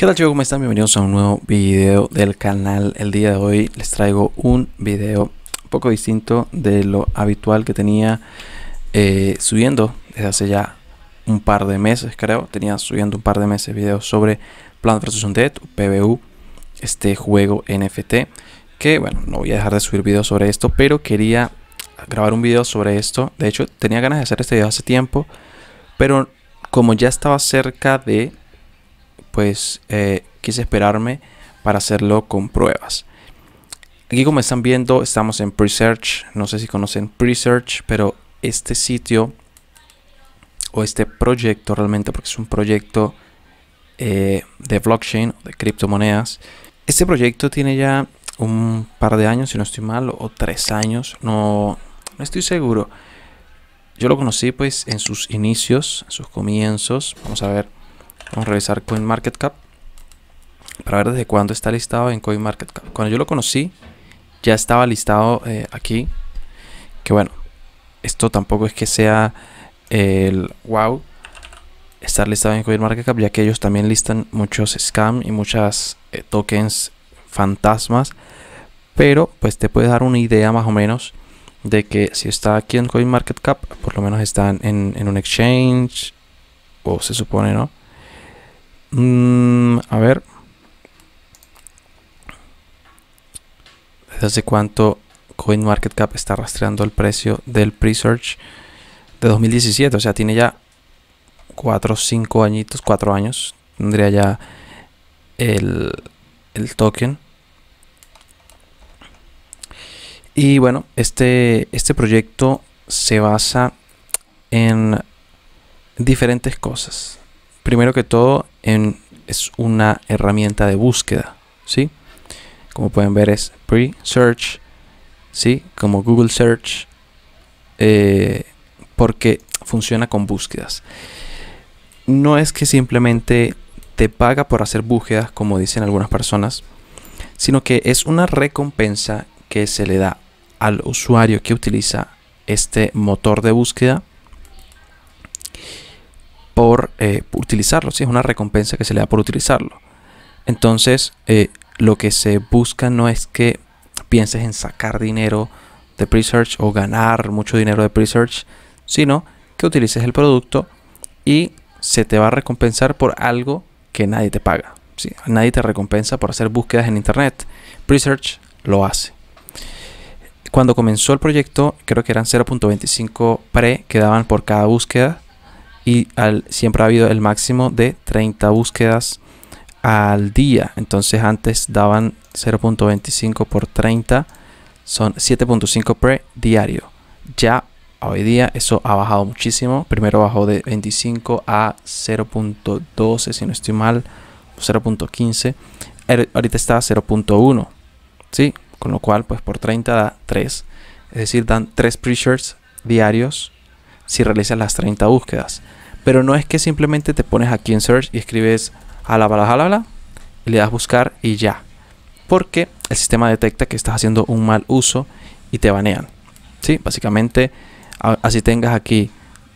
¿Qué tal chicos? ¿Cómo están? Bienvenidos a un nuevo video del canal. El día de hoy les traigo un video un poco distinto de lo habitual que tenía eh, subiendo desde hace ya un par de meses creo. Tenía subiendo un par de meses videos sobre Plant vs. Dead, PBU, este juego NFT. Que bueno, no voy a dejar de subir videos sobre esto, pero quería grabar un video sobre esto. De hecho, tenía ganas de hacer este video hace tiempo, pero como ya estaba cerca de pues eh, quise esperarme para hacerlo con pruebas. Aquí como están viendo estamos en Presearch, no sé si conocen Presearch, pero este sitio o este proyecto realmente, porque es un proyecto eh, de blockchain, de criptomonedas, este proyecto tiene ya un par de años, si no estoy mal, o tres años, no, no estoy seguro. Yo lo conocí pues en sus inicios, en sus comienzos, vamos a ver Vamos a revisar CoinMarketCap para ver desde cuándo está listado en CoinMarketCap. Cuando yo lo conocí, ya estaba listado eh, aquí. Que bueno, esto tampoco es que sea el wow estar listado en CoinMarketCap, ya que ellos también listan muchos scams y muchas eh, tokens fantasmas. Pero pues te puede dar una idea más o menos de que si está aquí en CoinMarketCap, por lo menos están en un exchange, o se supone, ¿no? Mm, a ver. ¿Desde hace cuánto CoinMarketCap está rastreando el precio del pre-search de 2017? O sea, tiene ya 4 o 5 añitos, 4 años. Tendría ya el, token. Y bueno, este, este proyecto se basa en diferentes cosas primero que todo, es una herramienta de búsqueda, ¿sí? Como pueden ver es pre-search, ¿sí? Como Google Search, eh, porque funciona con búsquedas. No es que simplemente te paga por hacer búsquedas, como dicen algunas personas, sino que es una recompensa que se le da al usuario que utiliza este motor de búsqueda por eh, utilizarlo, si es una recompensa que se le da por utilizarlo. Entonces, eh, lo que se busca no es que pienses en sacar dinero de Presearch o ganar mucho dinero de Presearch, sino que utilices el producto y se te va a recompensar por algo que nadie te paga. ¿sí? Nadie te recompensa por hacer búsquedas en Internet. Presearch lo hace. Cuando comenzó el proyecto, creo que eran 0.25 pre que daban por cada búsqueda y siempre ha habido el máximo de 30 búsquedas al día. Entonces antes daban 0.25 por 30, son 7.5 pre diario. Ya hoy día eso ha bajado muchísimo. Primero bajó de 25 a 0.12, si no estoy mal, 0.15. Er, ahorita está a 0.1, ¿sí? Con lo cual, pues por 30 da 3. Es decir, dan 3 pre-shirts diarios si realizas las 30 búsquedas. Pero no es que simplemente te pones aquí en search y escribes alabala, la y le das buscar y ya. Porque el sistema detecta que estás haciendo un mal uso y te banean. ¿Sí? Básicamente, así tengas aquí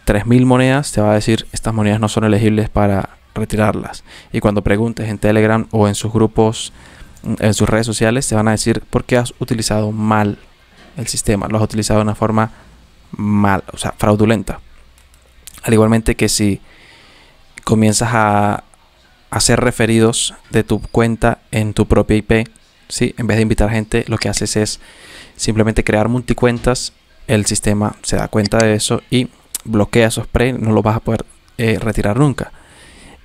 3.000 monedas, te va a decir estas monedas no son elegibles para retirarlas. Y cuando preguntes en Telegram o en sus grupos, mm, en sus redes sociales, te van a decir por qué has utilizado mal el sistema. Lo has utilizado de una forma mal, o sea, fraudulenta. Al igualmente que si comienzas a hacer referidos de tu cuenta en tu propia IP, ¿sí? en vez de invitar gente, lo que haces es simplemente crear multicuentas, el sistema se da cuenta de eso y bloquea esos pre, no los vas a poder eh, retirar nunca.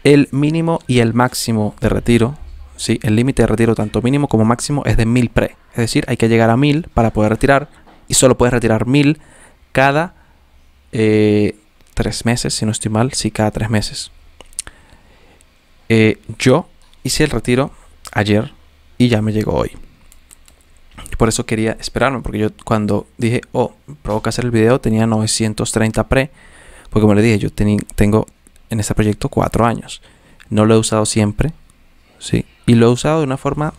El mínimo y el máximo de retiro, ¿sí? el límite de retiro tanto mínimo como máximo es de 1000 pre, es decir, hay que llegar a 1000 para poder retirar y solo puedes retirar 1000 cada eh, tres meses, si no estoy mal, sí, cada tres meses. Eh, yo hice el retiro ayer y ya me llegó hoy. Por eso quería esperarme, porque yo cuando dije, oh, provoca hacer el video, tenía 930 pre, porque como le dije, yo tengo en este proyecto cuatro años. No lo he usado siempre, ¿sí? Y lo he usado de una forma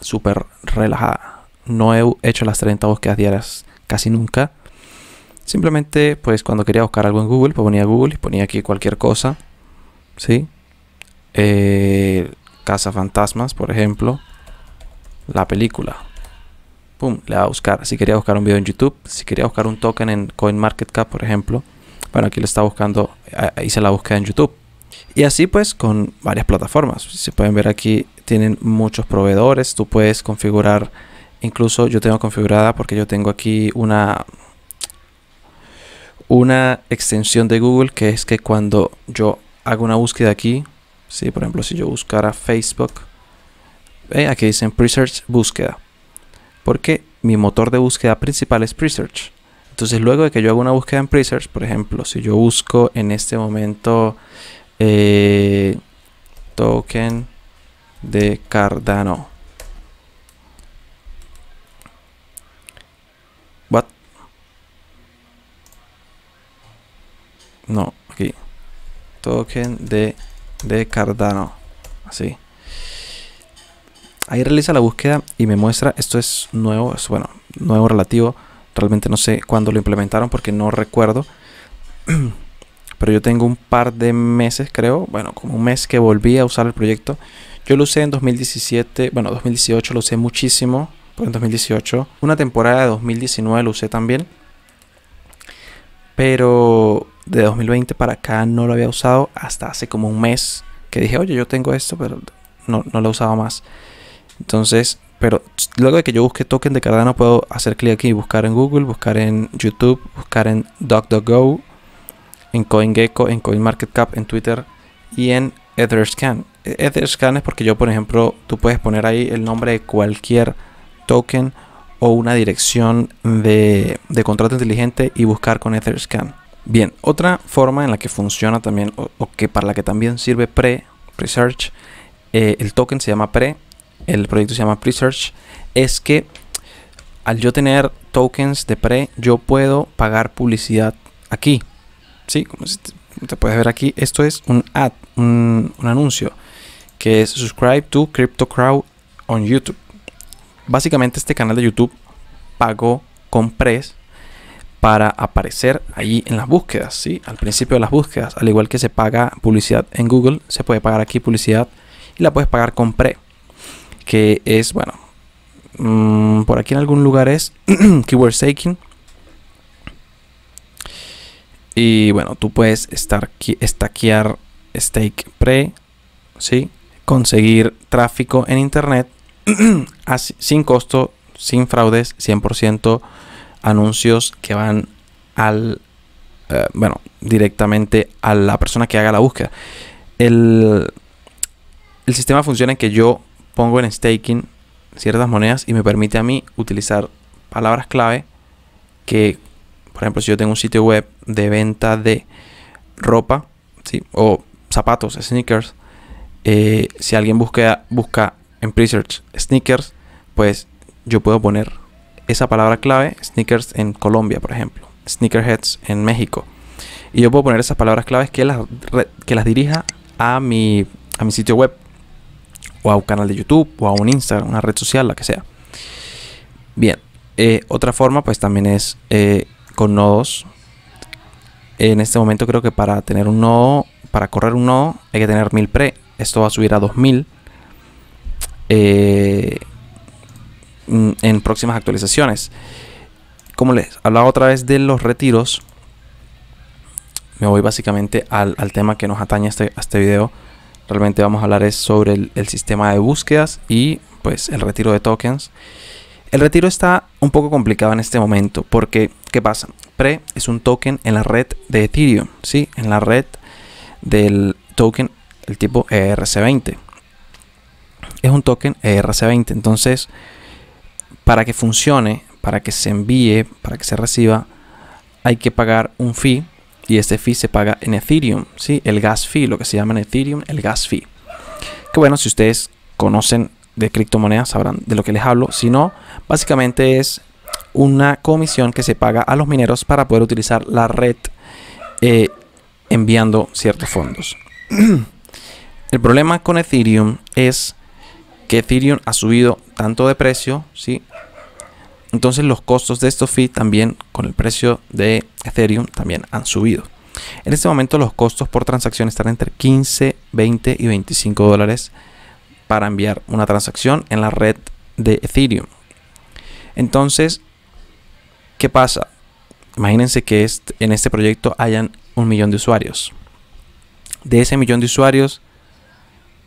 súper relajada. No he hecho las 30 búsquedas diarias casi nunca Simplemente, pues cuando quería buscar algo en Google, pues ponía Google y ponía aquí cualquier cosa. ¿Sí? Eh, Casa Fantasmas, por ejemplo. La película. Pum, le va a buscar. Si quería buscar un video en YouTube, si quería buscar un token en CoinMarketCap, por ejemplo. Bueno, aquí le está buscando, Ahí se la busca en YouTube. Y así pues con varias plataformas. Se pueden ver aquí, tienen muchos proveedores. Tú puedes configurar, incluso yo tengo configurada porque yo tengo aquí una una extensión de Google que es que cuando yo hago una búsqueda aquí, si por ejemplo si yo buscara Facebook, eh, aquí dicen Presearch búsqueda, porque mi motor de búsqueda principal es Presearch. Entonces luego de que yo hago una búsqueda en Presearch, por ejemplo, si yo busco en este momento eh, token de Cardano, no, aquí, token de, de Cardano, así. Ahí realiza la búsqueda y me muestra, esto es nuevo, es bueno, nuevo relativo, realmente no sé cuándo lo implementaron porque no recuerdo. pero yo tengo un par de meses, creo, bueno, como un mes que volví a usar el proyecto. Yo lo usé en 2017, bueno, 2018 lo usé muchísimo, en 2018. Una temporada de 2019 lo usé también. Pero de 2020 para acá no lo había usado hasta hace como un mes que dije, oye, yo tengo esto, pero no, lo he usado más. Entonces, pero luego de que yo busque token de Cardano, puedo hacer clic aquí, y buscar en Google, buscar en YouTube, buscar en DuckDuckGo, en CoinGecko, en CoinMarketCap, en Twitter y en EtherScan. E-, EtherScan es porque yo, por ejemplo, tú puedes poner ahí el nombre de cualquier token o una dirección de, de contrato inteligente y buscar con EtherScan. Bien, otra forma en la que funciona también, o, que para la que también sirve pre, Research, eh, el token se llama pre, el proyecto se llama pre-search, es que al yo tener tokens de pre, yo puedo pagar publicidad aquí. ¿Sí? Como te, puedes ver aquí, esto es un ad, un, anuncio, que es subscribe to Crypto Crowd on YouTube. Básicamente este canal de YouTube pagó con pres para aparecer ahí en las búsquedas, ¿sí? Al principio de las búsquedas, al igual que se paga publicidad en Google, se puede pagar aquí publicidad y la puedes pagar con pre, que es, bueno, mm, por aquí en algún lugar es keyword staking. Y bueno, tú puedes estar stackear stake pre, ¿sí? Conseguir tráfico en internet sin costo, sin fraudes, 100% anuncios que van al, eh, bueno, directamente a la persona que haga la búsqueda. El, el sistema funciona en que yo pongo en staking ciertas monedas y me permite a mí utilizar palabras clave que, por ejemplo, si yo tengo un sitio web de venta de ropa o zapatos, sneakers, eh, si alguien busca, busca en presearch sneakers, pues yo puedo poner esa palabra clave, sneakers en Colombia, por ejemplo, sneakerheads en México. Y yo puedo poner esas palabras claves que las, que las dirija a mi, a mi sitio web, o a un canal de YouTube, o a un Instagram, una red social, la que sea. Bien, eh, otra forma pues también es eh, con nodos. En este momento creo que para tener un nodo, para correr un nodo, hay que tener 1000 pre. Esto va a subir a 2000. Mm, en próximas actualizaciones. Como les hablaba otra vez de los retiros, me voy básicamente al, tema que nos atañe a este, este, video. Realmente vamos a hablar es sobre el, sistema de búsquedas y pues el retiro de tokens. El retiro está un poco complicado en este momento porque, ¿qué pasa? Pre es un token en la red de Ethereum, si En la red del token, el tipo ERC20. Es un token ERC20, entonces para que funcione, para que se envíe, para que se reciba, hay que pagar un fee y este fee se paga en Ethereum, ¿sí? El gas fee, lo que se llama en Ethereum el gas fee. Que bueno, si ustedes conocen de criptomonedas sabrán de lo que les hablo, si no, básicamente es una comisión que se paga a los mineros para poder utilizar la red eh, enviando ciertos fondos. el problema con Ethereum es que Ethereum ha subido tanto de precio, ¿sí? Entonces los costos de estos fees también con el precio de Ethereum también han subido. En este momento los costos por transacción están entre 15, 20 y 25 dólares para enviar una transacción en la red de Ethereum. Entonces, ¿qué pasa? Imagínense que en este proyecto hayan un millón de usuarios. De ese millón de usuarios,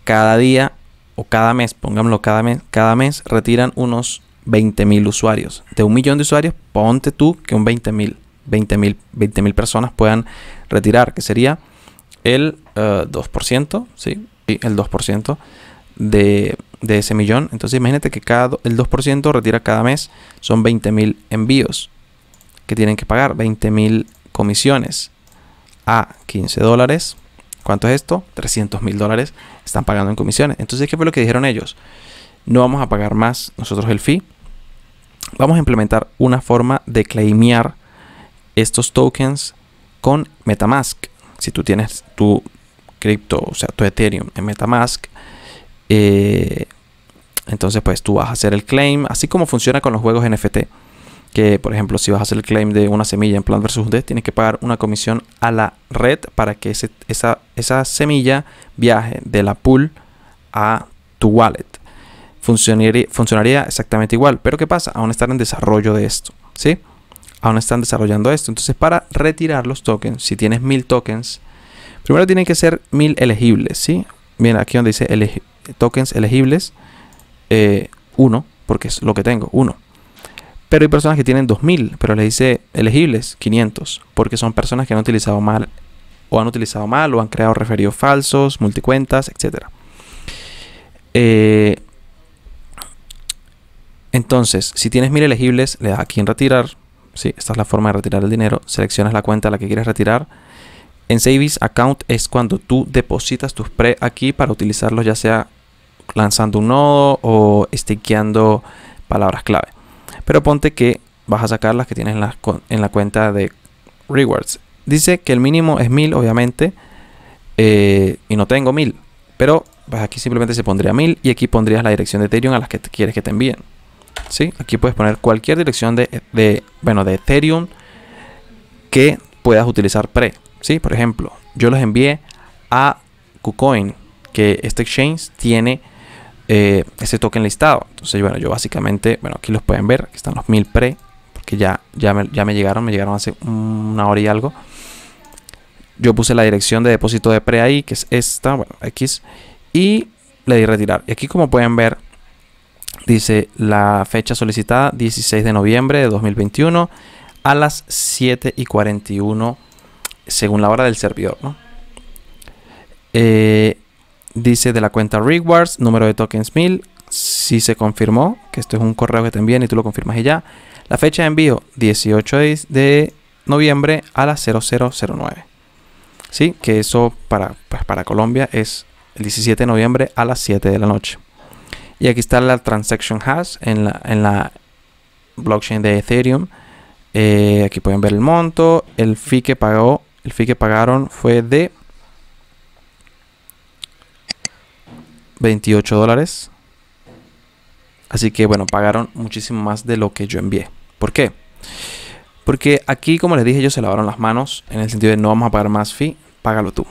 cada día o cada mes, pongámoslo cada mes, cada mes retiran unos 20 mil usuarios. De un millón de usuarios, ponte tú que un 20 mil, 20 mil, 20 mil personas puedan retirar, que sería el 2%, eh, ¿sí? el 2% de, de, ese millón. Entonces imagínate que cada, el 2% retira cada mes, son 20 mil envíos que tienen que pagar, 20 mil comisiones a 15 dólares ¿Cuánto es esto? 300 mil dólares están pagando en comisiones. Entonces, ¿qué fue lo que dijeron ellos? No vamos a pagar más nosotros el fee. Vamos a implementar una forma de claimear estos tokens con Metamask. Si tú tienes tu cripto, o sea, tu Ethereum en Metamask, eh, entonces pues tú vas a hacer el claim, así como funciona con los juegos NFT que por ejemplo si vas a hacer el claim de una semilla en Plan versus Death tienes que pagar una comisión a la red para que ese, esa, esa semilla viaje de la pool a tu wallet. Funcionaría, funcionaría exactamente igual, pero ¿qué pasa? Aún están en desarrollo de esto, ¿sí? Aún están desarrollando esto. Entonces para retirar los tokens, si tienes mil tokens, primero tienen que ser mil elegibles, ¿sí? Bien, aquí donde dice tokens elegibles, eh, uno, porque es lo que tengo, uno. Pero hay personas que tienen 2000, pero le dice elegibles 500, porque son personas que han utilizado mal o han utilizado mal o han creado referidos falsos, multicuentas, etc. Eh, entonces, si tienes 1000 elegibles, le das aquí en retirar. ¿sí? Esta es la forma de retirar el dinero. Seleccionas la cuenta a la que quieres retirar. En Savings Account es cuando tú depositas tus pre aquí para utilizarlos ya sea lanzando un nodo o stickeando palabras clave. Pero ponte que vas a sacar las que tienes en la, en la cuenta de rewards. Dice que el mínimo es 1000, obviamente. Eh, y no tengo 1000. Pero pues, aquí simplemente se pondría 1000 y aquí pondrías la dirección de Ethereum a las que quieres que te envíen. ¿Sí? Aquí puedes poner cualquier dirección de, bueno, de Ethereum que puedas utilizar pre. ¿Sí? Por ejemplo, yo los envié a KuCoin, que este exchange tiene eh, ese token listado. Entonces, bueno, yo básicamente, bueno, aquí los pueden ver, están los 1000 pre, porque ya, ya, me, ya me llegaron, me llegaron hace una hora y algo. Yo puse la dirección de depósito de pre ahí, que es esta, bueno, X, y le di retirar. Y aquí como pueden ver, dice la fecha solicitada 16 de noviembre de 2021 a las 7 y 41 según la hora del servidor. ¿no? Eh, Dice de la cuenta Rewards, número de tokens 1000, si se confirmó, que esto es un correo que te envían y tú lo confirmas y ya. La fecha de envío, 18 de noviembre a las 0009. ¿Sí? Que eso para, pues, para Colombia es el 17 de noviembre a las 7 de la noche. Y aquí está la transaction hash en la, en la blockchain de Ethereum. Eh, aquí pueden ver el monto, el fee que pagó, el fee que pagaron fue de 28 dólares. Así que bueno, pagaron muchísimo más de lo que yo envié. ¿Por qué? Porque aquí, como les dije, ellos se lavaron las manos en el sentido de no vamos a pagar más fee, págalo tú.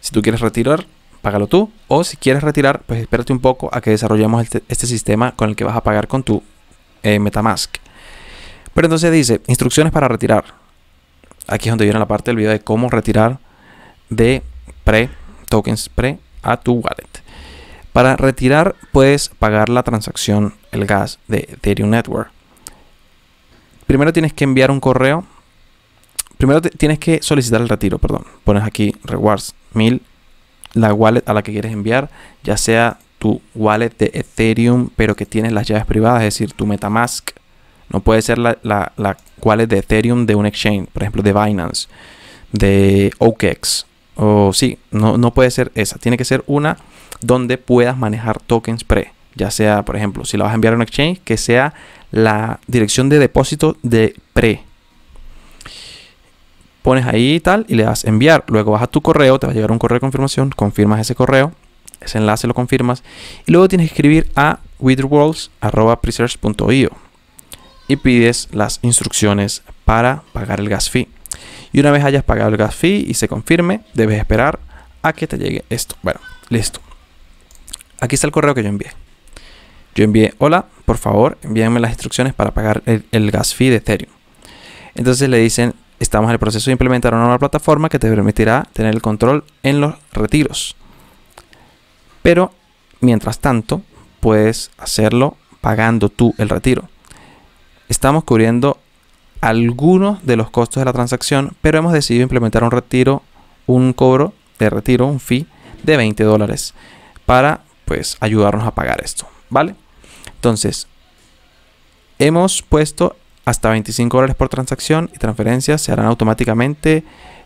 Si tú quieres retirar, págalo tú. O si quieres retirar, pues espérate un poco a que desarrollemos este, este sistema con el que vas a pagar con tu eh, Metamask. Pero entonces dice, instrucciones para retirar. Aquí es donde viene la parte del video de cómo retirar de pre, tokens pre, a tu wallet. Para retirar puedes pagar la transacción, el gas de Ethereum Network. Primero tienes que enviar un correo. Primero tienes que solicitar el retiro, perdón. Pones aquí rewards 1000, la wallet a la que quieres enviar, ya sea tu wallet de Ethereum, pero que tienes las llaves privadas, es decir, tu Metamask. No puede ser la, la, la wallet de Ethereum de un exchange, por ejemplo, de Binance, de OKEx. O sí, no, no puede ser esa. Tiene que ser una donde puedas manejar tokens pre. Ya sea, por ejemplo, si la vas a enviar a un exchange, que sea la dirección de depósito de pre. Pones ahí y tal y le das enviar. Luego vas a tu correo, te va a llegar un correo de confirmación, confirmas ese correo, ese enlace lo confirmas y luego tienes que escribir a withdrawals.presearch.io y pides las instrucciones para pagar el gas fee. Y una vez hayas pagado el gas fee y se confirme, debes esperar a que te llegue esto. Bueno, listo aquí está el correo que yo envié. Yo envié, hola, por favor, envíenme las instrucciones para pagar el, gas fee de Ethereum. Entonces le dicen, estamos en el proceso de implementar una nueva plataforma que te permitirá tener el control en los retiros. Pero, mientras tanto, puedes hacerlo pagando tú el retiro. Estamos cubriendo algunos de los costos de la transacción, pero hemos decidido implementar un retiro, un cobro de retiro, un fee de 20 dólares para pues ayudarnos a pagar esto, ¿vale? Entonces, hemos puesto hasta 25 dólares por transacción y transferencias se harán automáticamente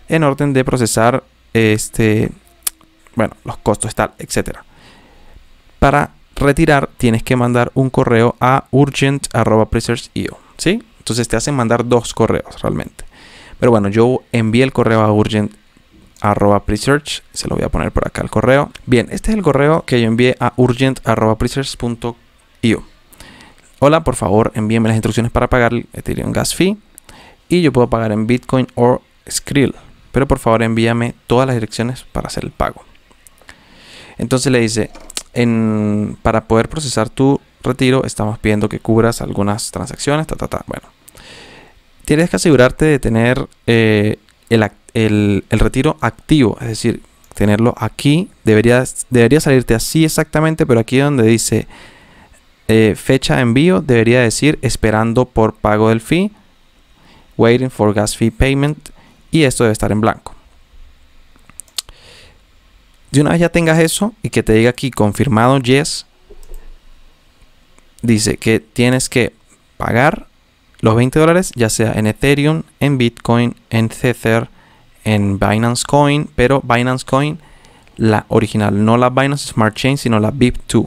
en orden de procesar este, bueno, los costos, tal, etcétera. Para retirar tienes que mandar un correo a urgent.presers.io, ¿sí? Entonces te hacen mandar dos correos realmente. Pero bueno, yo envié el correo a urgent arroba presearch. Se lo voy a poner por acá el correo. Bien, este es el correo que yo envié a urgent Hola, por favor, envíame las instrucciones para pagar el Ethereum Gas Fee. Y yo puedo pagar en Bitcoin o Skrill. Pero por favor envíame todas las direcciones para hacer el pago. Entonces le dice, para poder procesar tu retiro estamos pidiendo que cubras algunas transacciones. Ta, Bueno, tienes que asegurarte de tener eh, el activo el, retiro activo, es decir, tenerlo aquí. Debería, debería salirte así exactamente, pero aquí donde dice eh, fecha de envío, debería decir esperando por pago del fee, waiting for gas fee payment, y esto debe estar en blanco. De una vez ya tengas eso y que te diga aquí confirmado yes, dice que tienes que pagar los 20 dólares, ya sea en Ethereum, en Bitcoin, en Tether, en Binance Coin, pero Binance Coin, la original, no la Binance Smart Chain, sino la BIP2,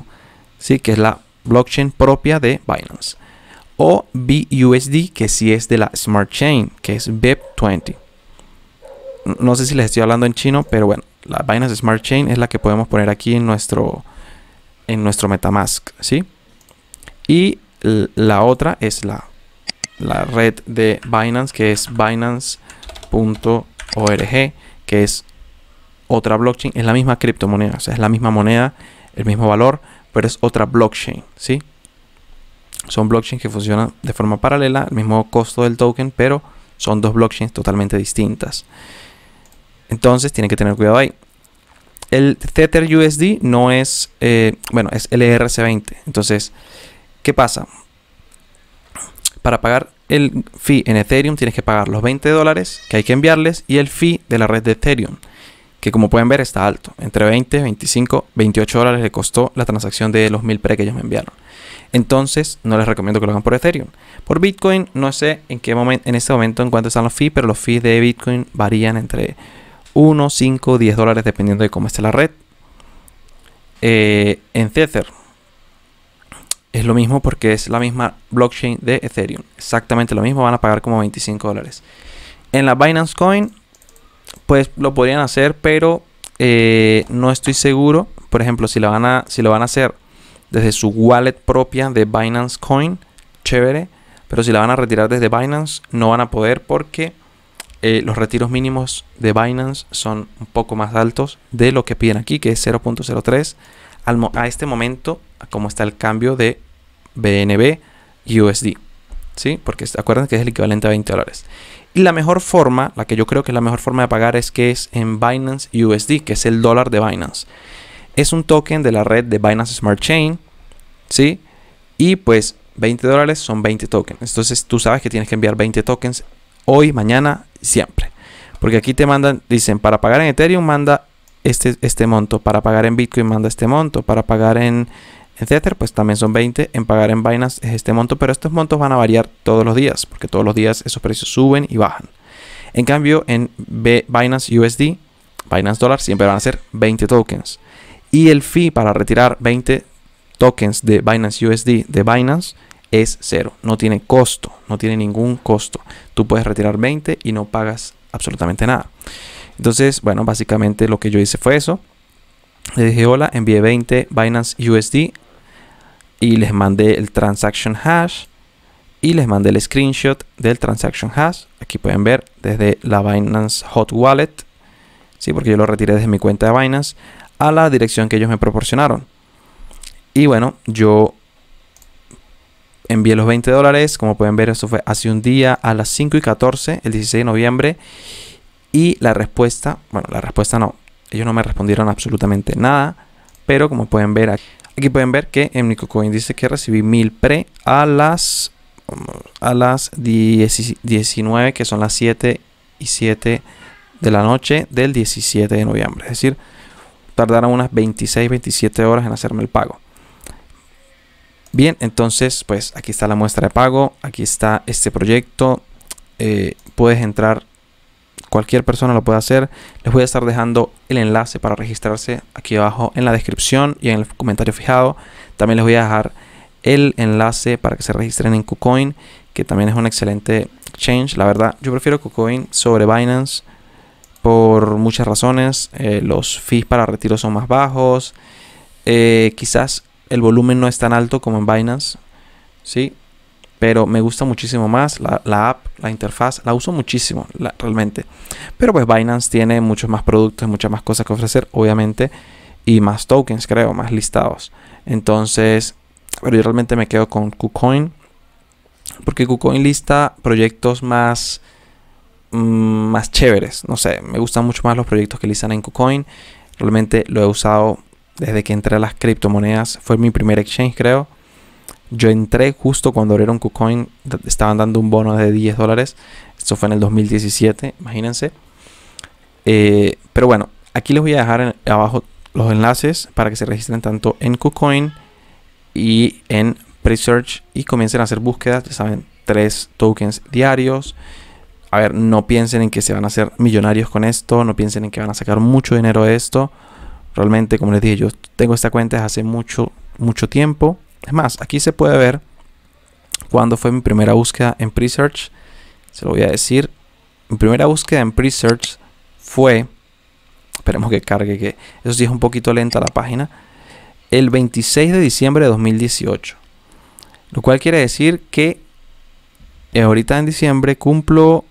¿sí? que es la blockchain propia de Binance. O BUSD, que sí es de la Smart Chain, que es BIP20. No sé si les estoy hablando en chino, pero bueno, la Binance Smart Chain es la que podemos poner aquí en nuestro, en nuestro Metamask, ¿sí? Y la otra es la, la red de Binance, que es Binance.com ORG, que es otra blockchain, es la misma criptomoneda, o sea, es la misma moneda, el mismo valor, pero es otra blockchain, ¿sí? Son blockchains que funcionan de forma paralela, el mismo costo del token, pero son dos blockchains totalmente distintas. Entonces tienen que tener cuidado ahí. El Tether USD no es, eh, bueno, es LRC20. Entonces, ¿qué pasa? Para pagar el fee en Ethereum, tienes que pagar los 20 dólares que hay que enviarles y el fee de la red de Ethereum, que como pueden ver está alto. Entre 20, 25, 28 dólares le costó la transacción de los 1000 pre que ellos me enviaron. Entonces, no les recomiendo que lo hagan por Ethereum. Por Bitcoin, no sé en qué momento, en este momento en cuánto están los fees, pero los fees de Bitcoin varían entre 1, 5, 10 dólares dependiendo de cómo esté la red. Eh, en Cether es lo mismo porque es la misma blockchain de Ethereum. Exactamente lo mismo, van a pagar como 25 dólares. En la Binance Coin, pues lo podrían hacer, pero eh, no estoy seguro. Por ejemplo, si, la van a, si lo van a hacer desde su wallet propia de Binance Coin, chévere. Pero si la van a retirar desde Binance, no van a poder porque eh, los retiros mínimos de Binance son un poco más altos de lo que piden aquí, que es 0.03. a este momento cómo está el cambio de BNB y USD. ¿Sí? Porque acuérdense que es el equivalente a 20 dólares. Y la mejor forma, la que yo creo que es la mejor forma de pagar es que es en Binance USD, que es el dólar de Binance. Es un token de la red de Binance Smart Chain, ¿sí? Y pues 20 dólares son 20 tokens. Entonces tú sabes que tienes que enviar 20 tokens hoy, mañana, siempre. Porque aquí te mandan, dicen, para pagar en Ethereum manda este, este monto, para pagar en Bitcoin manda este monto, para pagar en, etcétera, pues también son 20. En pagar en Binance es este monto, pero estos montos van a variar todos los días, porque todos los días esos precios suben y bajan. En cambio, en Binance USD, Binance Dollar, siempre van a ser 20 tokens. Y el fee para retirar 20 tokens de Binance USD de Binance es cero. No tiene costo, no tiene ningún costo. Tú puedes retirar 20 y no pagas absolutamente nada. Entonces, bueno, básicamente lo que yo hice fue eso. Le dije hola, envié 20 Binance USD y les mandé el transaction hash y les mandé el screenshot del transaction hash. Aquí pueden ver desde la Binance Hot Wallet, sí, porque yo lo retiré desde mi cuenta de Binance a la dirección que ellos me proporcionaron. Y bueno, yo envié los 20 dólares. Como pueden ver, eso fue hace un día a las 5 y 14, el 16 de noviembre. Y la respuesta, bueno, la respuesta no, ellos no me respondieron absolutamente nada, pero como pueden ver aquí, pueden ver que en Nicocoin dice que recibí 1000 pre a las a las 19 que son las 7 y 7 de la noche del 17 de noviembre, es decir, tardaron unas 26, 27 horas en hacerme el pago. Bien, entonces, pues aquí está la muestra de pago, aquí está este proyecto. Eh, puedes entrar Cualquier persona lo puede hacer. Les voy a estar dejando el enlace para registrarse aquí abajo en la descripción y en el comentario fijado. También les voy a dejar el enlace para que se registren en KuCoin, que también es un excelente exchange. La verdad, yo prefiero KuCoin sobre Binance por muchas razones. Eh, los fees para retiro son más bajos. Eh, quizás el volumen no es tan alto como en Binance. ¿sí? pero me gusta muchísimo más la, app, la interfaz, la uso muchísimo realmente. Pero pues Binance tiene muchos más productos, muchas más cosas que ofrecer, obviamente, y más tokens, creo, más listados. Entonces, pero yo realmente me quedo con KuCoin, porque KuCoin lista proyectos más mm, más chéveres, no sé, me gustan mucho más los proyectos que listan en KuCoin. Realmente lo he usado desde que entré a las criptomonedas, fue mi primer exchange, creo yo entré justo cuando abrieron KuCoin, estaban dando un bono de 10 dólares. Esto fue en el 2017, imagínense. Eh, pero bueno, aquí les voy a dejar abajo los enlaces para que se registren tanto en KuCoin y en Presearch y comiencen a hacer búsquedas. Ya saben, tres tokens diarios. A ver, no piensen en que se van a hacer millonarios con esto, no piensen en que van a sacar mucho dinero de esto. Realmente, como les dije, yo tengo esta cuenta desde hace mucho, mucho tiempo. Es más, aquí se puede ver cuándo fue mi primera búsqueda en presearch Se lo voy a decir. Mi primera búsqueda en presearch fue... Esperemos que cargue, que eso sí es un poquito lenta la página. El 26 de diciembre de 2018. Lo cual quiere decir que eh, ahorita en diciembre cumplo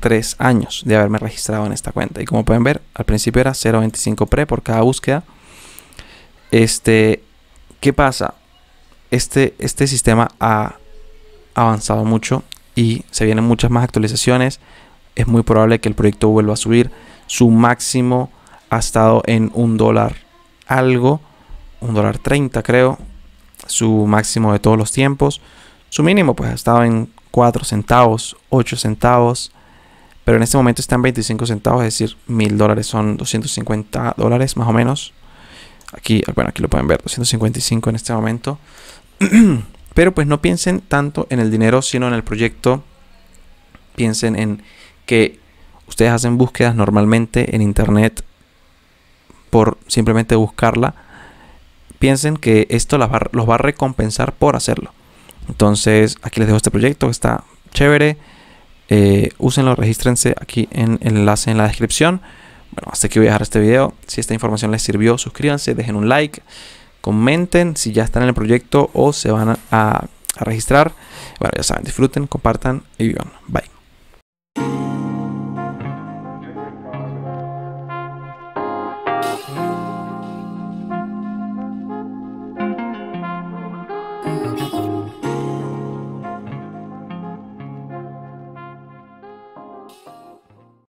3 años de haberme registrado en esta cuenta. Y como pueden ver, al principio era 0.25 pre por cada búsqueda. Este, ¿Qué pasa? Este, este sistema ha avanzado mucho y se vienen muchas más actualizaciones. Es muy probable que el proyecto vuelva a subir. Su máximo ha estado en un dólar algo, un dólar 30 creo, su máximo de todos los tiempos. Su mínimo pues ha estado en 4 centavos, 8 centavos, pero en este momento está en 25 centavos, es decir, mil dólares son 250 dólares más o menos. Aquí, bueno, aquí lo pueden ver, 255 en este momento. Pero pues no piensen tanto en el dinero, sino en el proyecto. Piensen en que ustedes hacen búsquedas normalmente en internet por simplemente buscarla. Piensen que esto los va a recompensar por hacerlo. Entonces, aquí les dejo este proyecto que está chévere. Eh, úsenlo, regístrense aquí en el enlace en la descripción. Bueno, hasta aquí voy a dejar este video. Si esta información les sirvió, suscríbanse, dejen un like, comenten si ya están en el proyecto o se van a, registrar. Bueno, ya saben, disfruten, compartan y vivan. Bye.